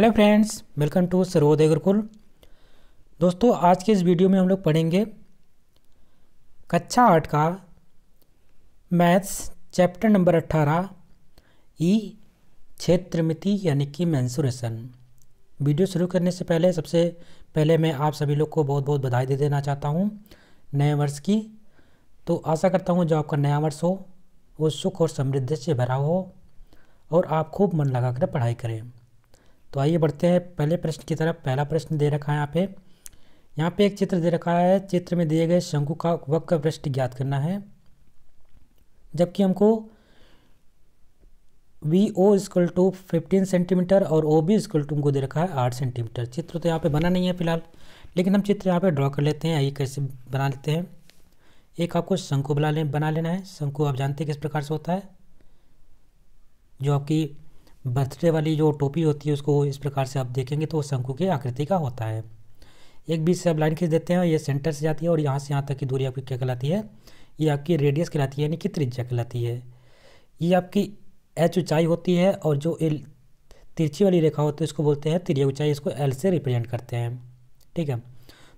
hello friends welcome to Sarod Gurukul दोस्तों आज के इस वीडियो में हम लोग पढ़ेंगे कक्षा आठ का मैथ्स चैप्टर नंबर अट्ठारह ई क्षेत्रमिति यानी कि मैंसुरेशन वीडियो शुरू करने से पहले सबसे पहले मैं आप सभी लोग को बहुत बहुत बधाई दे देना चाहता हूँ नए वर्ष की तो आशा करता हूँ जो आपका नया वर्ष हो वो सुख और समृद्धि से भरा हो और आप खूब मन लगाकर पढ़ाई करें तो आइए बढ़ते हैं पहले प्रश्न की तरफ पहला प्रश्न दे रखा है यहाँ पे यहाँ पे एक चित्र दे रखा है चित्र में दिए गए शंकु का वक्र पृष्ठ ज्ञात करना है जबकि हमको V O equal to fifteen centimetre और ओ बी इजक्ल टू हमको दे रखा है आठ सेंटीमीटर चित्र तो यहाँ पे बना नहीं है फिलहाल लेकिन हम चित्र यहाँ पे ड्रॉ कर लेते हैं आइए कैसे बना लेते हैं एक आपको शंकु बना ले बना लेना है शंकु आप जानते हैं किस प्रकार से होता है जो आपकी बर्थडे वाली जो टोपी होती है उसको इस प्रकार से आप देखेंगे तो शंकु की आकृति का होता है एक बीच से आप लाइन खींच देते हैं ये सेंटर से जाती है और यहाँ से यहाँ तक की दूरी आपकी क्या कहलाती है ये आपकी रेडियस कहलाती है यानी कि त्रिज्या कहलाती है ये आपकी एच ऊंचाई होती है और जो एल तिरछी वाली रेखा होती है उसको बोलते हैं त्रिया ऊंचाई इसको एल से रिप्रेजेंट करते हैं ठीक है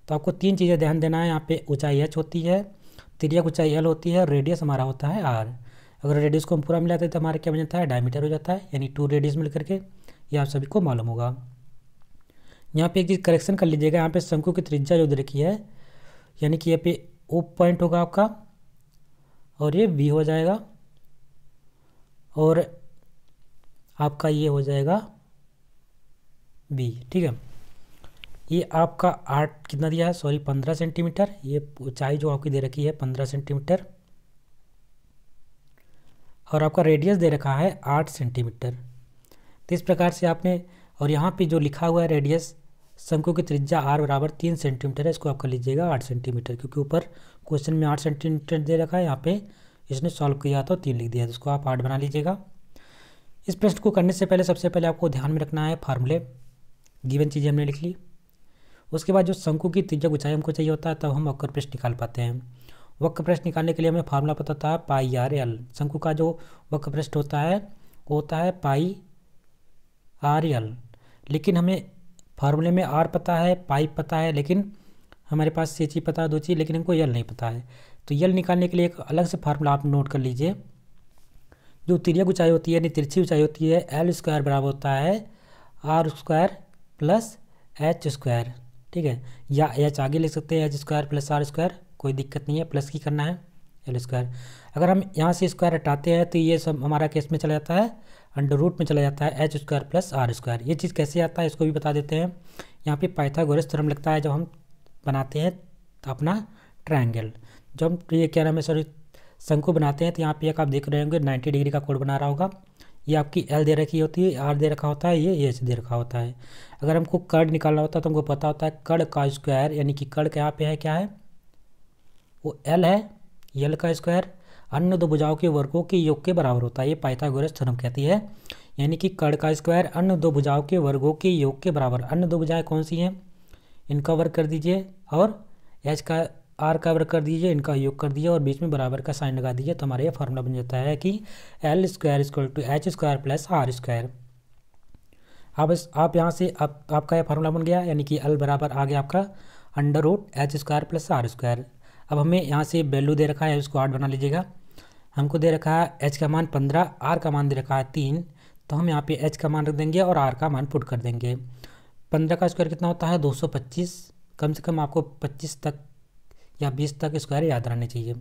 तो आपको तीन चीज़ें ध्यान देना है यहाँ पे ऊंचाई एच होती है त्रिया ऊंचाई एल होती है रेडियस हमारा होता है आर अगर रेडियस को हम पूरा मिलाते हैं तो हमारा क्या बन जाता है डायमीटर हो जाता है यानी टू रेडियस मिल करके ये आप सभी को मालूम होगा यहाँ पे एक चीज़ करेक्शन कर लीजिएगा यहाँ पे शंकु की त्रिज्या जो दे रखी है यानी कि यहाँ पे ओ पॉइंट होगा आपका और ये बी हो जाएगा और आपका ये हो जाएगा बी ठीक है ये आपका आठ कितना दिया है सॉरी पंद्रह सेंटीमीटर ये ऊंचाई जो आपकी दे रखी है पंद्रह सेंटीमीटर और आपका रेडियस दे रखा है आठ सेंटीमीटर तो इस प्रकार से आपने और यहाँ पे जो लिखा हुआ है रेडियस शंकु की त्रिज्या आर बराबर तीन सेंटीमीटर है इसको आप कर लीजिएगा आठ सेंटीमीटर क्योंकि ऊपर क्वेश्चन में आठ सेंटीमीटर दे रखा है यहाँ पे इसने सॉल्व किया तो तीन लिख दिया तो इसको आप आठ बना लीजिएगा इस प्रश्न को करने से पहले सबसे पहले आपको ध्यान में रखना है फार्मूले गिवन चीज़ें हमने लिख ली उसके बाद जो शंकु की त्रिज्या ऊंचाई हमको चाहिए होता है तब तो हम अक्कर पृष्ठ निकाल पाते हैं वक्र पृष्ठ निकालने के लिए हमें फार्मूला पता था पाई आर एल शंकु का जो वक्र पृष्ठ होता है वो होता है पाई आर एल लेकिन हमें फार्मूले में आर पता है पाई पता है लेकिन हमारे पास सी चीज़ पता है दो चीज़ लेकिन हमको यल नहीं पता है तो यल निकालने के लिए एक अलग से फार्मूला आप नोट कर लीजिए जो तिरक ऊंचाई होती है यानी तिरछी ऊंचाई होती है एल स्क्वायर बराबर होता है R square plus H square ठीक है या एच आगे लिख सकते हैं H square plus R square कोई दिक्कत नहीं है प्लस की करना है एल स्क्वायर अगर हम यहाँ से स्क्वायर हटाते हैं तो ये सब हमारा केस में चला जाता है अंडर रूट में चला जाता है H square plus R square ये चीज़ कैसे आता है इसको भी बता देते हैं यहाँ पे पाइथागोरस थ्योरम लगता है जब हम बनाते हैं तो अपना ट्रायंगल जब हम ये क्या नाम है सॉरी शंकु बनाते हैं तो यहाँ पे एक आप देख रहे होंगे नाइन्टी डिग्री का कोड बना रहा होगा ये आपकी एल दे रखी होती है आर दे रखा होता है ये एच दे रखा होता है अगर हमको कड़ निकालना होता है तो हमको पता होता है कड़ का स्क्वायर यानी कि कड़ यहाँ पे है क्या है वो एल है यल का स्क्वायर अन्य दो भुजाओं के वर्गों के योग के बराबर होता है ये पाइथागोरस थ्योरम कहती है यानी कि कड़ का स्क्वायर अन्य दो भुजाओं के वर्गों के योग के बराबर अन्य दो भुजाएं कौन सी हैं इनका वर्ग कर दीजिए और एच का आर का वर्ग कर दीजिए इनका योग कर दीजिए और बीच में बराबर का साइन लगा दीजिए तो हमारा ये फॉर्मूला बन जाता है कि L square equal to H square plus R square अब आप यहाँ से आप, आपका यह फार्मूला बन गया यानी कि एल बराबर आ गया आपका under root H square plus R square अब हमें यहाँ से वैल्यू दे रखा है उसको आठ बना लीजिएगा हमको दे रखा है एच का मान पंद्रह आर का मान दे रखा है तीन तो हम यहाँ पे एच का मान रख देंगे और आर का मान पुट कर देंगे पंद्रह का स्क्वायर कितना होता है दो सौ पच्चीस कम से कम आपको पच्चीस तक या बीस तक स्क्वायर याद रहने चाहिए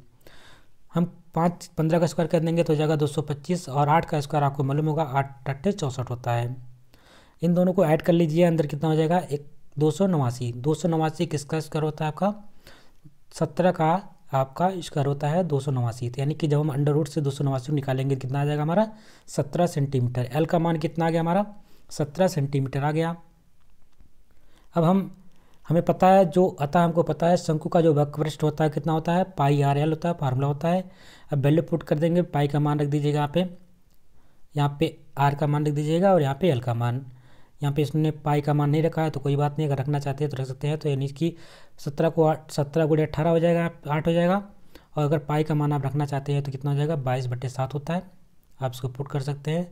हम पाँच पंद्रह का स्क्वायर कर देंगे तो हो जाएगा दो सौ पच्चीस और आठ का स्क्वायर आपको मालूम होगा आठ अट्ठे चौंसठ होता है इन दोनों को ऐड कर लीजिए अंदर कितना हो जाएगा एक दो सौ नवासी दो सौ नवासी किसका स्क्वायर होता है आपका सत्रह का आपका स्क्वायर होता है दो सौ नवासी यानी कि जब हम अंडर रूट से दो सौ नवासी निकालेंगे तो कितना आ जाएगा हमारा सत्रह सेंटीमीटर एल का मान कितना आ गया हमारा सत्रह सेंटीमीटर आ गया अब हम हमें पता है जो अतः हमको पता है शंकु का जो वक्रपृष्ठ होता है कितना होता है पाई आर एल होता है फार्मूला होता है अब वैल्यू पुट कर देंगे पाई का मान रख दीजिएगा यहाँ पे यहाँ पे आर का मान रख दीजिएगा और यहाँ पे एल का मान यहाँ पे इसने पाई का मान नहीं रखा है तो कोई बात नहीं अगर रखना चाहते हैं तो रख सकते हैं तो यानी कि सत्रह को आठ सत्रह गुड़े अट्ठारह हो जाएगा आठ हो जाएगा और अगर पाई का मान आप रखना चाहते हैं तो कितना हो जाएगा बाईस बट्टे सात होता है आप इसको पुट कर सकते हैं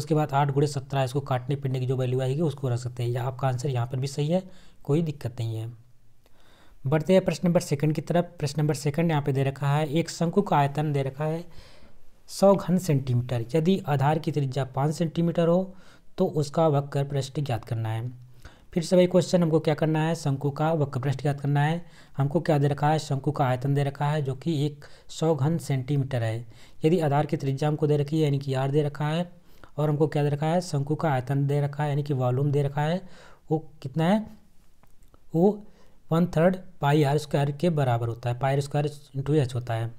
उसके बाद आठ गुड़े सत्रह इसको काटने पीटने की जो वैल्यू आएगी उसको रख सकते हैं या आपका आंसर यहाँ पर भी सही है कोई दिक्कत नहीं है बढ़ते हैं प्रश्न नंबर सेकंड की तरफ प्रश्न नंबर सेकंड यहाँ पे दे रखा है एक शंकु का आयतन दे रखा है सौ घन सेंटीमीटर यदि आधार की त्रिज्या पाँच सेंटीमीटर हो तो उसका वक्र पृष्ठ ज्ञात करना है फिर से वही क्वेश्चन हमको क्या करना है शंकु का वक्र पृष्ठ ज्ञात करना है हमको क्या दे रखा है शंकु का आयतन दे रखा है जो कि एक सौ घन सेंटीमीटर है यदि आधार की त्रिज्या हमको दे रखी है यानी कि आर दे रखा है और हमको क्या दे रखा है शंकु का आयतन दे रखा है यानी कि वॉल्यूम दे रखा है वो कितना है वो one third pi R square के बराबर होता है pi R square into H होता है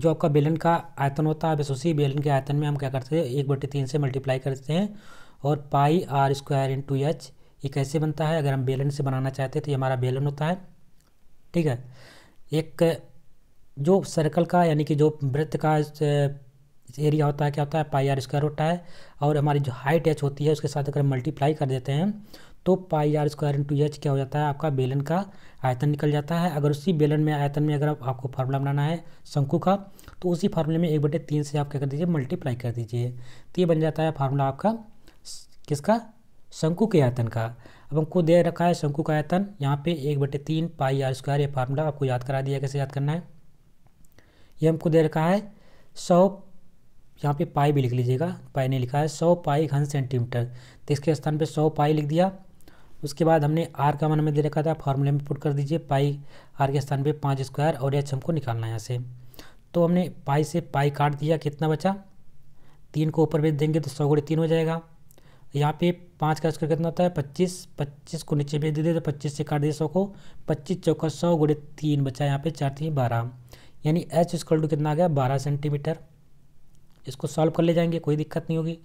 जो आपका बेलन का आयतन होता है बस उसी बेलन के आयतन में हम क्या करते हैं एक बटे तीन से मल्टीप्लाई करते हैं और pi R square into H ये कैसे बनता है अगर हम बेलन से बनाना चाहते हैं तो ये हमारा बेलन होता है ठीक है एक जो सर्कल का यानी कि जो वृत्त का एरिया होता है क्या होता है पाई आर स्क्वायर होता है और हमारी जो हाइट एच होती है उसके साथ अगर मल्टीप्लाई कर देते हैं तो pi R square into H क्या हो जाता है आपका बेलन का आयतन निकल जाता है अगर उसी बेलन में आयतन में अगर आप, आपको फार्मूला बनाना है शंकु का तो उसी फार्मूले में एक बटे तीन से आप क्या कर दीजिए मल्टीप्लाई कर दीजिए तो ये बन जाता है फार्मूला आपका किसका शंकु के आयतन का अब हमको दे रखा है शंकु का आयतन यहाँ पे एक बटे तीन पाई आर स्क्वायर ये फार्मूला आपको याद करा दिया कैसे याद करना है ये हमको दे रखा है सौ यहाँ पे पाई भी लिख लीजिएगा पाई ने लिखा है सौ पाई घन सेंटीमीटर तो इसके स्थान पे सौ पाई लिख दिया उसके बाद हमने आर का मान में दे रखा था फार्मूले में पुट कर दीजिए पाई आर के स्थान पे पाँच स्क्वायर और एच हमको निकालना है यहाँ से तो हमने पाई से पाई काट दिया कितना बचा तीन को ऊपर भेज देंगे तो सौ गुड़े तीन हो जाएगा यहाँ पे पाँच का स्क्वायर कितना होता है पच्चीस पच्चीस को नीचे भेज दीजिए तो पच्चीस से काट दिए सौ को पच्चीस चौका सौ गुड़े तीन बचा यहाँ पे चार तीन बारह यानी एच स्क्वायर टू कितना आ गया बारह सेंटीमीटर इसको सॉल्व कर ले जाएंगे कोई दिक्कत नहीं होगी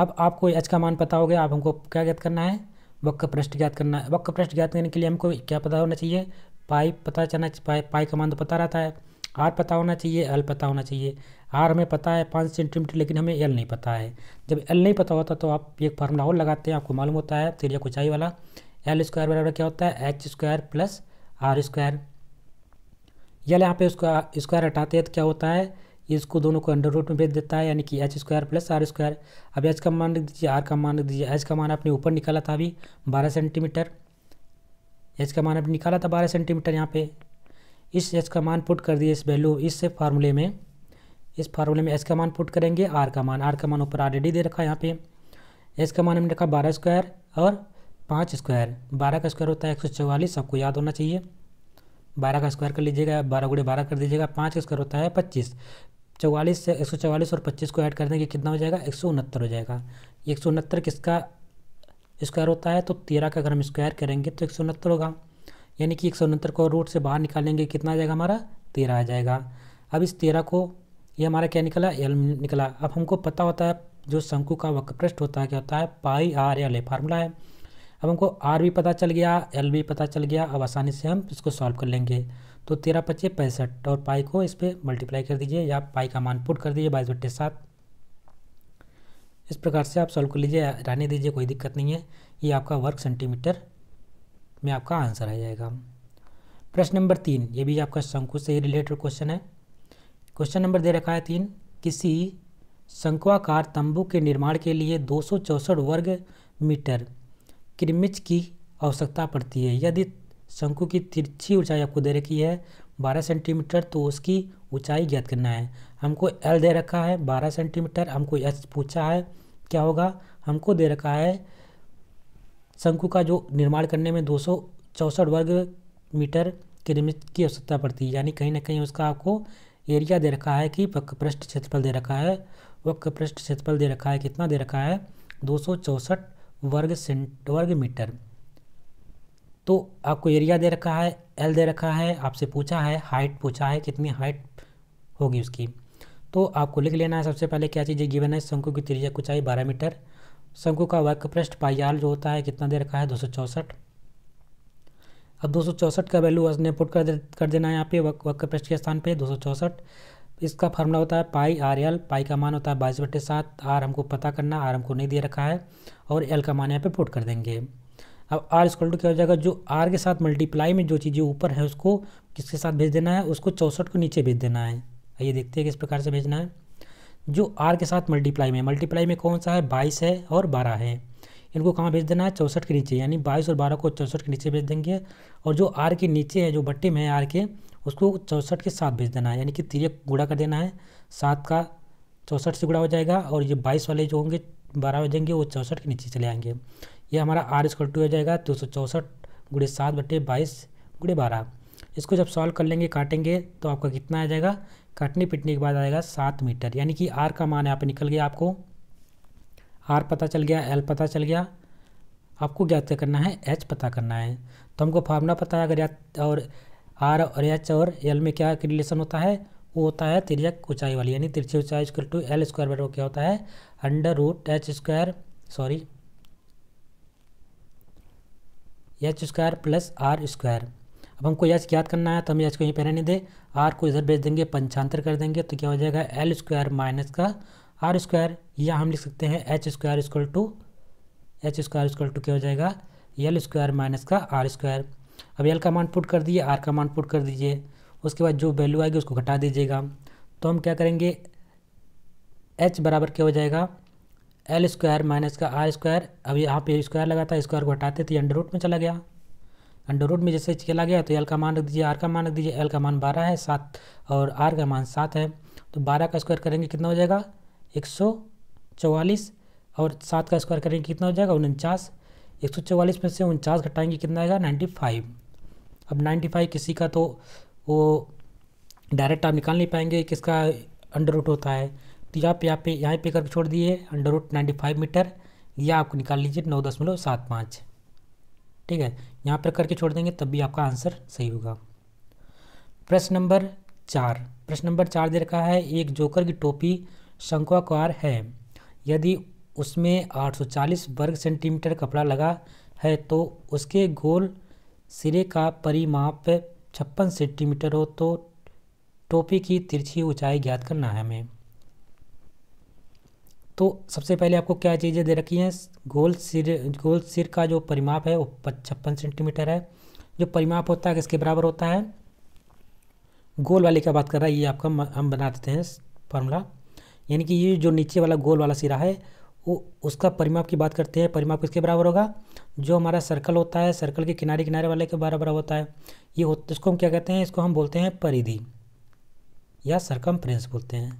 अब आपको एच का मान पता हो गया आप हमको क्या ज्ञात करना है वक्र पृष्ठ ज्ञात करना वक्र पृष्ठ ज्ञात करने के लिए हमको क्या पता होना चाहिए पाई पता चलना पाई पाई का मान तो पता रहता है आर पता होना चाहिए एल पता होना चाहिए आर हमें पता है पाँच सेंटीमीटर लेकिन हमें एल नहीं पता है जब एल नहीं पता होता तो आप एक फार्मूला और लगाते हैं आपको मालूम होता है तिरिया ऊंचाई वाला एल स्क्वायर बराबर क्या होता है H square plus R square L यहाँ पे उसका स्क्वायर हटाते हैं तो क्या होता है इसको दोनों को अंडर रूट में भेज देता है यानी कि H square plus R square अब एच का मान रख दीजिए आर का मान रख दीजिए एच का मान आपने ऊपर निकाला था अभी बारह सेंटीमीटर एच का मान आपने निकाला था बारह सेंटीमीटर यहाँ पे इस एच का मान पुट कर दिए इस वैल्यू इस फार्मूले में इस फार्मूले में एच का मान पुट करेंगे आर का मान आर का मान ऊपर ऑलरेडी दे रखा है यहाँ पे एच का मान हमने रखा बारह स्क्वायर और पाँच स्क्वायर बारह का स्क्वायर होता है एक सौ चौवालीस आपको याद होना चाहिए बारह का स्क्वायर कर लीजिएगा बारह गुड़े बारह कर दीजिएगा पाँच का स्क्वायर होता है पच्चीस चौवालीस से एक और पच्चीस को ऐड कर देंगे कितना हो जाएगा एक हो जाएगा एक किसका स्क्वायर होता है तो तेरह का अगर हम स्क्वायर करेंगे तो एक होगा यानी कि एक को रूट से बाहर निकालेंगे कितना आ जाएगा हमारा तेरह आ जाएगा अब इस तेरह को ये हमारा क्या निकला एल निकला अब हमको पता होता है जो शंकु का वक्रपृष्ठ होता है क्या होता है पाई आर एल ए फार्मूला है अब हमको आर भी पता चल गया एल भी पता चल गया अब आसानी से हम इसको सॉल्व कर लेंगे तो तेरह पच्चे पैंसठ और पाई को इस पर मल्टीप्लाई कर दीजिए या पाई का मान पुट कर दीजिए बाईस बट्टे सात इस प्रकार से आप सॉल्व कर लीजिए रहने दीजिए कोई दिक्कत नहीं है ये आपका वर्ग सेंटीमीटर में आपका आंसर आ जाएगा प्रश्न नंबर तीन ये भी आपका शंकु से ही रिलेटेड क्वेश्चन है क्वेश्चन नंबर दे रखा है तीन किसी शंकुआकार तंबू के निर्माण के लिए दो वर्ग मीटर किरमिच की आवश्यकता पड़ती है यदि शंकु की तिरछी ऊंचाई आपको दे रखी है 12 सेंटीमीटर तो उसकी ऊंचाई ज्ञात करना है हमको एल दे रखा है 12 सेंटीमीटर हमको एच पूछा है क्या होगा हमको दे रखा है शंकु का जो निर्माण करने में दो वर्ग मीटर के निमित्त की आवश्यकता पड़ती है यानी कहीं ना कहीं उसका आपको एरिया दे रखा है कि पृष्ठ क्षेत्रफल दे रखा है पृष्ठ क्षेत्रफल दे रखा है कितना दे रखा है दो वर्ग सेंट वर्ग मीटर तो आपको एरिया दे रखा है एल दे रखा है आपसे पूछा है हाइट पूछा है कितनी हाइट होगी उसकी तो आपको लिख लेना है सबसे पहले क्या चीज़ें गिवन है शंकु की त्रिज्या ऊंचाई बारह मीटर शंकु का वर्क पृष्ठ पाईआर जो होता है कितना दे रखा है दो अब दो का वैल्यू उसने पुट कर दे, कर देना है यहाँ पे वक वर्क पृष्ठ के स्थान पे दो इसका फार्मूला होता है पाई आर एल पाई का मान होता है बाईस बटे सात आर हमको पता करना आर हमको नहीं दे रखा है और एल का मान यहाँ पे पुट कर देंगे अब आर स्क्वल टू क्या हो जाएगा जो आर के साथ मल्टीप्लाई में जो चीज़ें ऊपर है उसको किसके साथ भेज देना है उसको चौंसठ को नीचे भेज देना है आइए देखते हैं किस प्रकार से भेजना है जो आर के साथ मल्टीप्लाई में मल्टीप्लाई में कौन सा है बाईस है और बारह है इनको कहाँ भेज देना है चौंसठ के नीचे यानी बाईस और बारह को चौंसठ के नीचे भेज देंगे और जो आर के नीचे है जो बट्टे में है आर के उसको चौंसठ के साथ भेज देना है यानी कि तिरक गुड़ा कर देना है सात का चौंसठ से गुड़ा हो जाएगा और ये बाईस वाले जो होंगे बारह हो जाएंगे वो चौंसठ के नीचे चले आएंगे ये हमारा आर स्क्वायर टू हो जाएगा दो सौ चौंसठ गुड़े सात बटे बाईस गुड़े बारह इसको जब सॉल्व कर लेंगे काटेंगे तो आपका कितना आ जाएगा काटने पिटने के बाद आएगा सात मीटर यानी कि आर का मान यहाँ पर निकल गया आपको आर पता चल गया एल पता चल गया आपको क्या करना है एच पता करना है तो हमको फार्मूला पता है अगर और आर और एच और एल में क्या रिलेशन होता है वो होता है तिरक ऊंचाई वाली यानी तिरछी ऊंचाई स्क्वायर टू एल स्क्वायर बराबर क्या होता है under root H square sorry H square plus R square अब हमको एच ज्ञात करना है तो हम एच को यहीं पर रहने दें आर को इधर भेज देंगे पंचांतर कर देंगे तो क्या हो जाएगा एल स्क्वायर माइनस का आर स्क्वायर या हम लिख सकते हैं H square equal to H square equal to क्या हो जाएगा एल स्क्वायर माइनस का आर स्क्वायर अब एल का मान पुट कर दिए आर का मान पुट कर दीजिए उसके बाद जो वैल्यू आएगी उसको घटा दीजिएगा तो हम क्या करेंगे एच बराबर क्या हो जाएगा एल स्क्वायर माइनस का आर स्क्वायर अभी यहाँ पे स्क्वायर लगा था स्क्वायर को हटाते थे अंडर रूट में चला गया अंडर रूट में जैसे चला गया तो एल का मान रख दीजिए आर का मान रख दीजिए एल का मान बारह है सात और आर का मान सात है तो बारह का स्क्वायर करेंगे कितना हो जाएगा एक सौ और सात का स्क्वायर करेंगे कितना हो जाएगा उनचास एक सौ चौवालीस में से उनचास घटाएंगे कितना आएगा नाइन्टी फाइव अब नाइन्टी फाइव किसी का तो वो डायरेक्ट आप निकाल नहीं पाएंगे किसका अंडर रूट होता है तो यहाँ पे यहाँ पे यहाँ पे करके छोड़ दिए under root ninety five metre यह आपको निकाल लीजिए नौ दशमलव सात पाँच ठीक है यहाँ पर करके छोड़ देंगे तब भी आपका आंसर सही होगा प्रश्न नंबर चार प्रश्न नंबर चार दे रखा है एक जोकर की टोपी शंकुआकार है यदि उसमें 840 वर्ग सेंटीमीटर कपड़ा लगा है तो उसके गोल सिरे का परिमाप छप्पन सेंटीमीटर हो तो टोपी की तिरछी ऊंचाई ज्ञात करना है हमें तो सबसे पहले आपको क्या चीज़ें दे रखी हैं गोल सिर गोल सिर का जो परिमाप है वो छप्पन सेंटीमीटर है जो परिमाप होता है किसके बराबर होता है गोल वाले का बात कर रहा है ये आपका हम बना देते हैं फार्मूला यानी कि ये जो नीचे वाला गोल वाला सिरा है वो उसका परिमाप की बात करते हैं परिमाप किसके बराबर होगा जो हमारा सर्कल होता है सर्कल के किनारे किनारे वाले के बराबर होता है ये हो, इसको हम क्या कहते हैं इसको हम बोलते हैं परिधि या सरकम बोलते हैं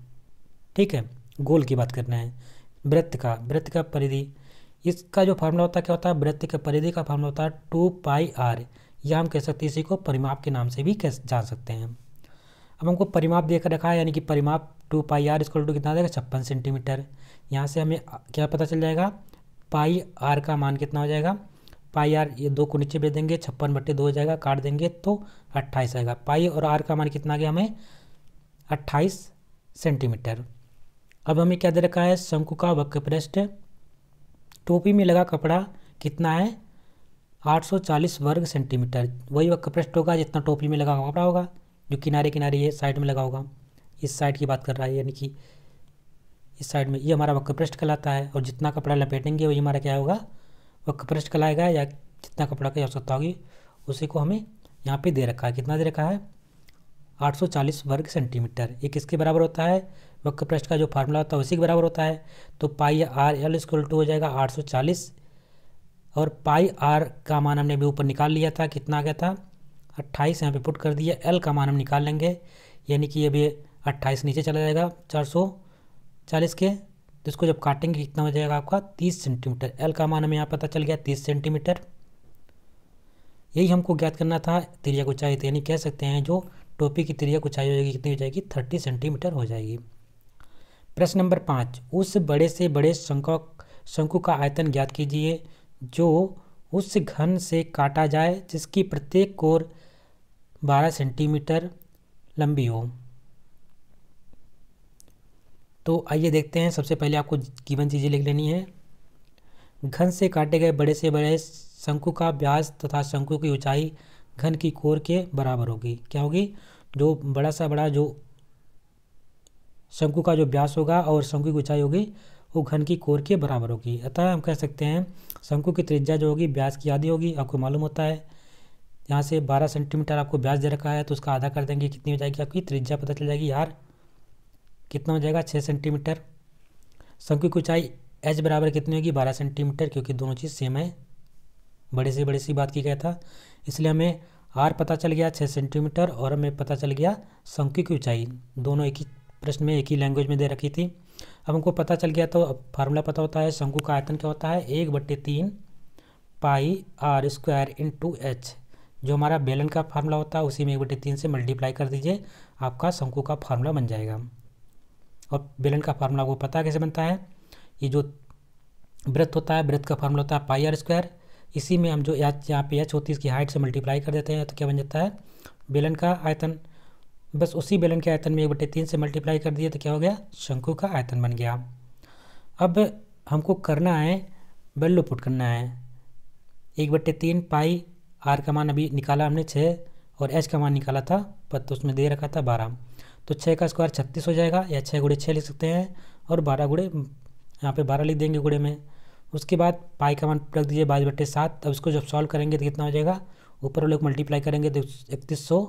ठीक है गोल की बात करना है वृत्त का वृत्त का परिधि इसका जो फार्मूला होता है क्या होता है वृत्त के परिधि का फार्मूला होता है टू पाई आर या हम कह सकते हैं इसी को परिमाप के नाम से भी कह जान सकते हैं अब हमको परिमाप देकर रखा है यानी कि परिमाप टू पाई आर इसको टू कितना देगा छप्पन सेंटीमीटर यहाँ से हमें क्या पता चल जाएगा पाई आर का मान कितना हो जाएगा पाई आर ये दो को नीचे भेज देंगे छप्पन बट्टे दो हो जाएगा काट देंगे तो अट्ठाईस आएगा पाई और आर का मान कितना आ गया हमें अट्ठाईस सेंटीमीटर अब हमें क्या दे रखा है शंकु का वक्र पृष्ठ टोपी में लगा कपड़ा कितना है 840 वर्ग सेंटीमीटर वही वक्र पृष्ठ होगा जितना टोपी में लगा कपड़ा होगा जो किनारे किनारे ये साइड में लगा होगा इस साइड की बात कर रहा है यानी कि इस साइड में ये हमारा वक्र पृष्ठ कहलाता है और जितना कपड़ा लपेटेंगे वही हमारा क्या होगा वक्र पृष्ठ कहलाएगा या जितना कपड़ा की आवश्यकता होगी उसी को हमें यहाँ पे दे रखा है कितना दे रखा है 840 वर्ग सेंटीमीटर ये किसके बराबर होता है वक्र पृष्ठ का जो फार्मूला होता है उसी के बराबर होता है तो pi R L equal to हो जाएगा आठ सौ चालीस और पाई आर का मान हमने भी ऊपर निकाल लिया था कितना आ गया था अट्ठाईस यहाँ पे पुट कर दिया एल का मान हम निकाल लेंगे यानी कि ये भी अट्ठाईस नीचे चला जाएगा चार सौ चालीस के तो इसको जब काटेंगे कितना हो जाएगा आपका तीस सेंटीमीटर एल का मान हमें यहाँ पता चल गया तीस सेंटीमीटर यही हमको ज्ञात करना था त्रिज्या ऊंचाई चाहिए तो यानी कह सकते हैं जो टोपी की त्रिज्या ऊंचाई हो होगी कितनी हो जाएगी थर्टी सेंटीमीटर हो जाएगी प्रश्न नंबर पाँच उस बड़े से बड़े शंकु शंकु का आयतन ज्ञात कीजिए जो उस घन से काटा जाए जिसकी प्रत्येक कोर 12 सेंटीमीटर लंबी हो तो आइए देखते हैं सबसे पहले आपको गिवन चीज़ें लिख लेनी है घन से काटे गए बड़े से बड़े शंकु का व्यास तथा शंकु की ऊंचाई घन की कोर के बराबर होगी क्या होगी जो बड़ा सा बड़ा जो शंकु का जो व्यास होगा और शंकु की ऊंचाई होगी वो घन की कोर के बराबर होगी अतः हम कह सकते हैं शंकु की त्रिज्या जो होगी ब्यास की आधी होगी आपको मालूम होता है यहाँ से 12 सेंटीमीटर आपको ब्यास दे रखा है तो उसका आधा कर देंगे कितनी हो जाएगी आपकी त्रिज्या पता चल जाएगी यार कितना हो जाएगा 6 सेंटीमीटर शंकु की ऊंचाई एच बराबर कितनी होगी 12 सेंटीमीटर क्योंकि दोनों चीज़ सेम है बड़े से बड़े सी बात की गया था इसलिए हमें आर पता चल गया छः सेंटीमीटर और हमें पता चल गया शंकु की ऊंचाई दोनों एक ही प्रश्न में एक ही लैंग्वेज में दे रखी थी अब हमको पता चल गया तो अब फार्मूला पता होता है शंकु का आयतन क्या होता है एक बट्टे तीन pi R square into H जो हमारा बेलन का फार्मूला होता है उसी में एक बट्टे तीन से मल्टीप्लाई कर दीजिए आपका शंकु का फार्मूला बन जाएगा और बेलन का फार्मूला आपको पता कैसे बनता है ये जो व्रत होता है व्रत का फार्मूला होता है पाई आर स्क्वायर इसी में हम जो एच यहाँ पे एच होती है इसकी हाइट से मल्टीप्लाई कर देते हैं तो क्या बन जाता है बेलन का आयतन बस उसी बेलन के आयतन में एक बटे तीन से मल्टीप्लाई कर दिए तो क्या हो गया शंकु का आयतन बन गया अब हमको करना है बेलो पुट करना है एक बट्टे तीन पाई आर का मान अभी निकाला हमने छः और एच का मान निकाला था पर तो उसमें दे रखा था बारह तो छः का स्क्वायर छत्तीस हो जाएगा या छः गुड़े छः लिख सकते हैं और बारह गुड़े यहाँ पर बारह लिख देंगे गुड़े में उसके बाद पाई का मान रख दीजिए बाईस बट्टे सात अब इसको जब सॉल्व करेंगे तो कितना हो जाएगा ऊपर वाले को मल्टीप्लाई करेंगे तो इकतीस सौ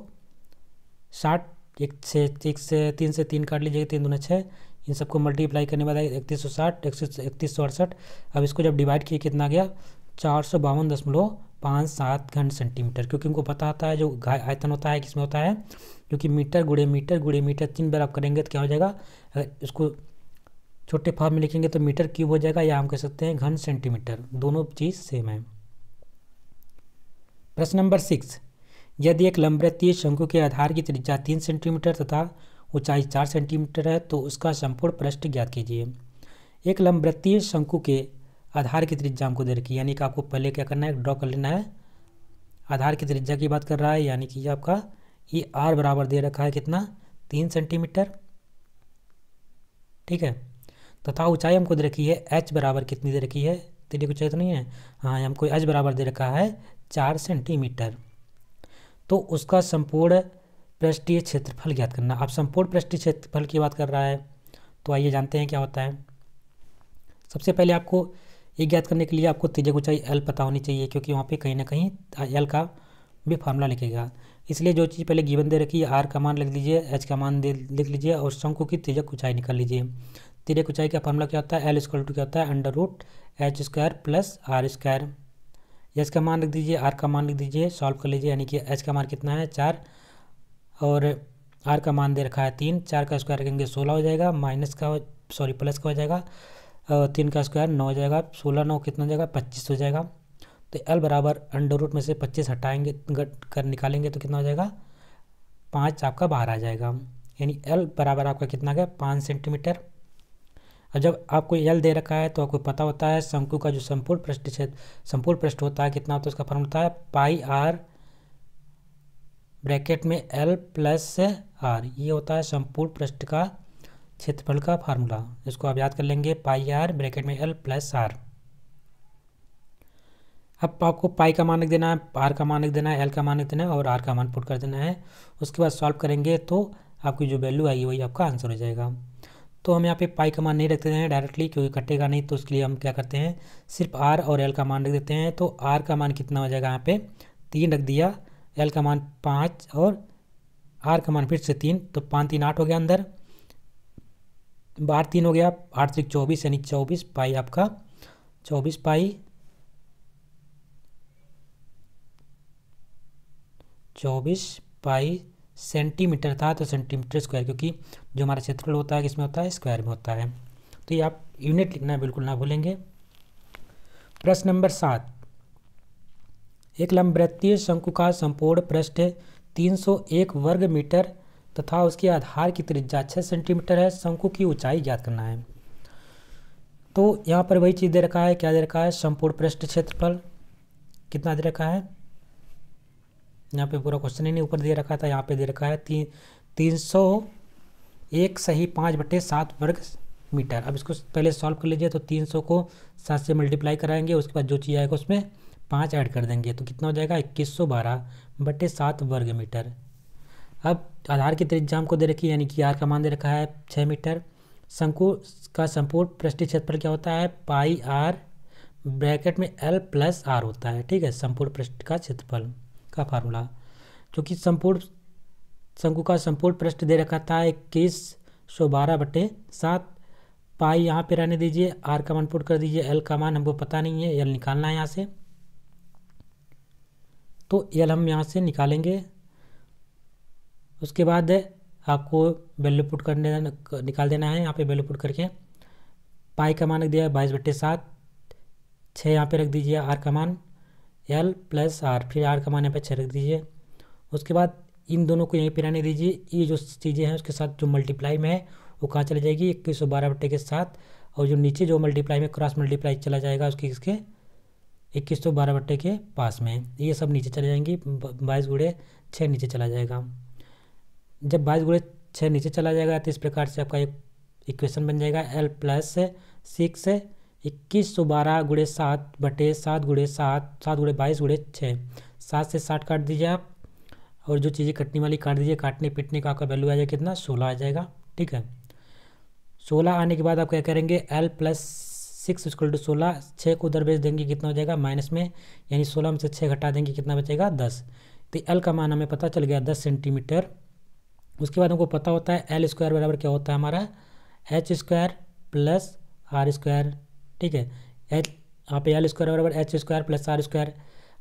साठ एक से एक से तीन से तीन काट लीजिएगा तीन दोनों छः इन सबको मल्टीप्लाई करने के बाद इकतीस सौ साठ एक सौ इकतीस सौ अड़सठ अब इसको जब डिवाइड किए कितना गया चार सौ बावन दशमलव पाँच सात घन सेंटीमीटर क्योंकि उनको पता होता है जो आयतन होता है किसमें होता है क्योंकि मीटर गुड़े मीटर गुड़े मीटर तीन बार आप करेंगे तो क्या हो जाएगा अगर इसको छोटे फॉर्म में लिखेंगे तो मीटर क्यूब हो जाएगा या हम कह सकते हैं घन सेंटीमीटर दोनों चीज़ सेम है प्रश्न नंबर सिक्स यदि एक लंबवृत्तीय शंकु के आधार की त्रिज्या तीन सेंटीमीटर तथा ऊंचाई चार सेंटीमीटर है तो उसका संपूर्ण पृष्ठ ज्ञात कीजिए एक लंबवृत्तीय शंकु के आधार की त्रिज्या हमको दे रखी यानी कि आपको पहले क्या करना है ड्रॉ कर लेना है आधार की त्रिज्या की बात कर रहा है यानी कि आपका ये आर बराबर दे रखा है कितना तीन सेंटीमीटर ठीक है तथा ऊंचाई हमको दे रखी है एच बराबर कितनी दे रखी है तेरी ऊंचाई तो नहीं है हाँ हमको एच बराबर दे रखा है चार सेंटीमीटर तो उसका संपूर्ण पृष्ठीय क्षेत्रफल ज्ञात करना आप संपूर्ण पृष्ठीय क्षेत्रफल की बात कर रहा है तो आइए जानते हैं क्या होता है सबसे पहले आपको ये ज्ञात करने के लिए आपको तिजक ऊंचाई एल पता होनी चाहिए क्योंकि वहाँ पे कहीं ना कहीं एल का भी फार्मूला लिखेगा इसलिए जो चीज़ पहले गिवन दे रखी है आर का मान लिख लीजिए एच का मान दे लिख लीजिए और शंकु की तिजक ऊंचाई निकाल लीजिए तिजक ऊंचाई का फार्मूला क्या होता है एल स्क्वायर टू क्या होता है under root H square plus R square H का मान लिख दीजिए आर का मान लिख दीजिए सॉल्व कर लीजिए यानी कि एच का मान कितना है चार और आर का मान दे रखा है तीन चार का स्क्वायर करेंगे सोलह हो जाएगा माइनस का सॉरी प्लस का हो जाएगा और तीन का स्क्वायर नौ हो जाएगा सोलह नौ कितना हो जाएगा पच्चीस हो जाएगा तो एल बराबर अंडर रूट में से पच्चीस हटाएंगे कर निकालेंगे तो कितना हो जाएगा पाँच आपका बाहर आ जाएगा यानी एल बराबर आपका कितना गया पाँच सेंटीमीटर और जब आपको एल दे रखा है तो आपको पता होता है शंकु का जो संपूर्ण पृष्ठ क्षेत्र संपूर्ण पृष्ठ होता है कितना होता तो है उसका फॉर्म होता है पाई आर ब्रैकेट में एल प्लस आर ये होता है संपूर्ण पृष्ठ का क्षेत्रफल का फार्मूला इसको आप याद कर लेंगे पाई आर ब्रैकेट में एल प्लस आर अब आपको पाई का मानक देना है आर का मानक देना है एल का मानक देना है और आर का मान पुट कर देना है उसके बाद सॉल्व करेंगे तो आपकी जो वैल्यू आएगी वही आपका आंसर हो जाएगा तो हम यहाँ पे पाई का मान नहीं रखते हैं डायरेक्टली क्योंकि कटेगा नहीं तो उसके लिए हम क्या करते हैं सिर्फ आर और एल का मान रख देते हैं तो आर का मान कितना हो जाएगा यहाँ पे तीन रख दिया एल का मान पाँच और आर का मान फिर से तीन तो पाँच तीन आठ हो गया अंदर बार तीन हो गया आठ से चौबीस यानी चौबीस पाई आपका चौबीस पाई चौबीस पाई सेंटीमीटर था तो सेंटीमीटर स्क्वायर क्योंकि जो हमारा क्षेत्रफल होता है किसमें होता है स्क्वायर में होता है तो ये आप यूनिट लिखना बिल्कुल ना भूलेंगे प्रश्न नंबर सात एक लंबवृत्तीय शंकु का संपूर्ण पृष्ठ 301 वर्ग मीटर तथा उसके आधार की त्रिज्या 6 सेंटीमीटर है शंकु की ऊंचाई ज्ञात करना है तो यहाँ पर वही चीज़ दे रखा है क्या दे रखा है संपूर्ण पृष्ठ क्षेत्रफल कितना दे रखा है यहाँ पे पूरा क्वेश्चन ही नहीं ऊपर दे रखा था यहाँ पे दे रखा है तीन तीन सौ एक सही पाँच बटे सात वर्ग मीटर अब इसको पहले सॉल्व कर लीजिए तो तीन सौ को सात से मल्टीप्लाई कराएंगे उसके बाद जो चीज़ आएगा उसमें पाँच ऐड कर देंगे तो कितना हो जाएगा इक्कीस सौ बारह बटे सात वर्ग मीटर अब आधार की त्रिज्या को दे रखी यानी कि आर का मान दे रखा है छः मीटर शंकु का संपूर्ण पृष्ठीय क्षेत्रफल क्या होता है पाई आर ब्रैकेट में एल प्लस आर होता है ठीक है संपूर्ण पृष्ठ का क्षेत्रफल का फार्मूला क्योंकि संपूर्ण शंकु का संपूर्ण पृष्ठ दे रखा था इक्कीस सौ बारह बटे सात पाई यहाँ पे रहने दीजिए आर का मान पुट कर दीजिए एल का मान हमको पता नहीं है एल निकालना है यहाँ से तो एल हम यहाँ से निकालेंगे उसके बाद आपको वैल्यू पुट करने निकाल देना है यहाँ पे वैल्यू पुट करके पाई का मान रख दिया बाईस बटे सात छः यहाँ पे रख दीजिए आर का मान एल प्लस आर फिर आर का मान यहाँ पर छः रख दीजिए उसके बाद इन दोनों को यहीं पर रहने दीजिए ये जो चीज़ें हैं उसके साथ जो मल्टीप्लाई में है वो कहाँ चली जाएगी इक्कीस सौ बारह बटे के साथ और जो नीचे जो मल्टीप्लाई में क्रॉस मल्टीप्लाई चला जाएगा उसकी इसके इक्कीस सौ बारह बट्टे के पास में ये सब नीचे चले जाएंगी बाईस गुड़े छः नीचे चला जाएगा जब बाईस गुड़े छः नीचे चला जाएगा तो इस प्रकार से आपका एक इक्वेशन बन जाएगा एल प्लस सिक्स इक्कीस सौ बारह गुड़े सात बटे सात गुड़े सात सात गुड़े बाईस गुड़े छः सात से साठ काट दीजिए आप और जो चीज़ें कटने वाली काट दीजिए काटने पीटने का आपका वैल्यू आ जाएगा कितना सोलह आ जाएगा ठीक है सोलह आने के बाद आप क्या करेंगे L plus six equal to सोलह छः को उधर भेज देंगे कितना हो जाएगा माइनस में यानी सोलह में से छः घटा देंगे कितना बचेगा दस तो एल का मान हमें पता चल गया दस सेंटीमीटर उसके बाद हमको पता होता है एल स्क्वायर बराबर क्या होता है हमारा H square plus R square ठीक है एच यहाँ पे एल स्क्वायर बराबर H square plus R square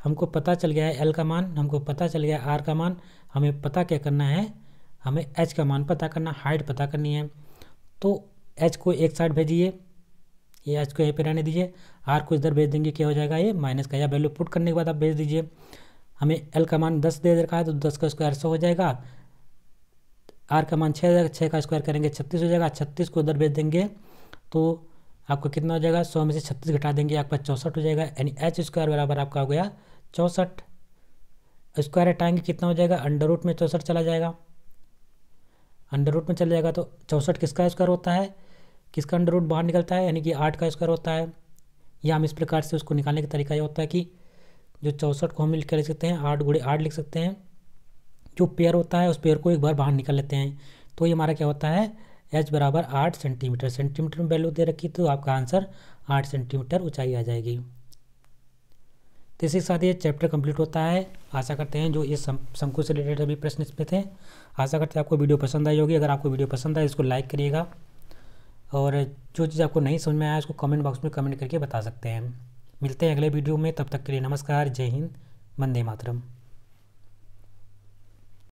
हमको पता चल गया है एल का मान हमको पता चल गया है आर का मान हमें पता क्या करना है हमें एच का मान पता करना हाइट पता करनी है तो एच को एक साइड भेजिए ये एच को यहीं पे रहने दीजिए आर को इधर भेज देंगे क्या हो जाएगा ये माइनस का या वैल्यू पुट करने के बाद आप भेज दीजिए हमें एल का मान दस दे रखा है तो दस का स्क्वायर सौ हो जाएगा आर का मान छः छः का स्क्वायर करेंगे छत्तीस हो जाएगा छत्तीस को उधर भेज देंगे तो आपका कितना हो जाएगा सौ में से छत्तीस घटा देंगे आपका चौंसठ हो जाएगा यानी एच स्क्वायर बराबर आपका हो गया चौंसठ स्क्वायर हटाएंगे कितना हो जाएगा अंडर रूट में चौंसठ चला जाएगा अंडर रूट में चला जाएगा तो चौंसठ किसका स्क्वायर होता है किसका अंडर रूट बाहर निकलता है यानी कि आठ का स्क्वायर होता है या हम इस प्रकार से उसको निकालने का तरीका ये होता है कि जो चौंसठ को हम लिख लिख सकते हैं आठ गुड़े आठ लिख सकते हैं जो पेयर होता है उस पेयर को एक बार बाहर निकाल लेते हैं तो ये हमारा क्या होता है एच बराबर आठ सेंटीमीटर सेंटीमीटर में वैल्यू दे रखी तो आपका आंसर आठ सेंटीमीटर ऊंचाई आ जाएगी तो इसी के साथ ये चैप्टर कंप्लीट होता है आशा करते हैं जो ये शंकु से रिलेटेड अभी प्रश्न इसमें थे आशा करते हैं आपको वीडियो पसंद आई होगी अगर आपको वीडियो पसंद आए इसको लाइक करिएगा और जो चीज़ आपको नहीं समझ में आया उसको कमेंट बॉक्स में कमेंट करके बता सकते हैं मिलते हैं अगले वीडियो में तब तक के लिए नमस्कार जय हिंद वंदे मातरम